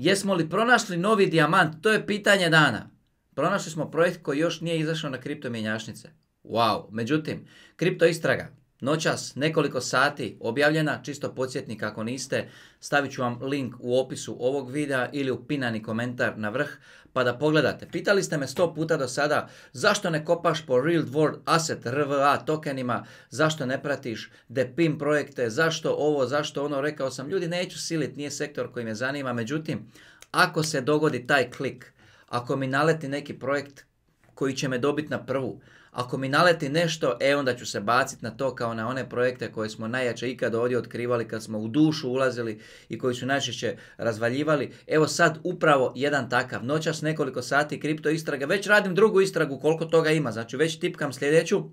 Jesmo li pronašli novi dijamant? To je pitanje dana. Pronašli smo projekt koji još nije izašao na kripto Wow, međutim, kripto istraga noćas, nekoliko sati objavljena, čisto podsjetnik ako niste, stavit ću vam link u opisu ovog videa ili u pinani komentar na vrh pa da pogledate. Pitali ste me sto puta do sada zašto ne kopaš po Real World Asset RVA tokenima, zašto ne pratiš DePIM projekte, zašto ovo, zašto ono, rekao sam ljudi neću silit, nije sektor koji me zanima, međutim ako se dogodi taj klik, ako mi naleti neki projekt koji će me dobiti na prvu. Ako mi naleti nešto, e onda ću se baciti na to kao na one projekte koje smo najjače ikad ovdje otkrivali kad smo u dušu ulazili i koji su najčešće razvaljivali. Evo sad upravo jedan takav. Noćas nekoliko sati kripto istraga, već radim drugu istragu koliko toga ima, znači već tipkam sljedeću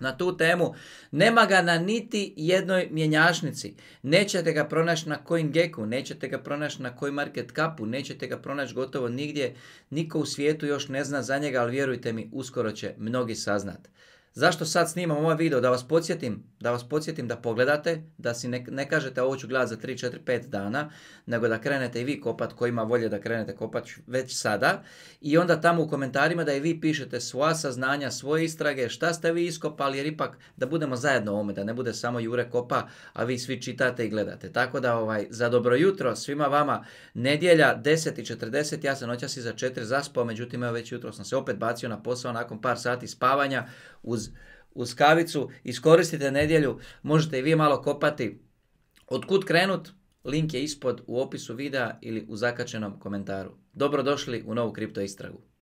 na tu temu. Nema ga na niti jednoj mjenjašnici, Nećete ga pronaći na CoinGecku, nećete ga pronaći na CoinMarketCapu, nećete ga pronaći gotovo nigdje. Niko u svijetu još ne zna za njega, ali vjerujte mi, uskoro će mnogi saznat. Zašto sad snimam ovaj video? Da vas podsjetim, da vas podsjetim da pogledate, da si ne, kažete ovo ću gledat za 3, 4, 5 dana, nego da krenete i vi kopat koji ima volje da krenete kopat već sada. I onda tamo u komentarima da i vi pišete svoja saznanja, svoje istrage, šta ste vi iskopali, jer ipak da budemo zajedno ovome, da ne bude samo Jure kopa, a vi svi čitate i gledate. Tako da ovaj, za dobro jutro svima vama, nedjelja 10.40, ja sam noćas iza 4 zaspao, međutim evo već jutro sam se opet bacio na posao nakon par sati spavanja uz uz, kavicu. Iskoristite nedjelju, možete i vi malo kopati. Otkud krenut? Link je ispod u opisu videa ili u zakačenom komentaru. Dobrodošli u novu kripto istragu.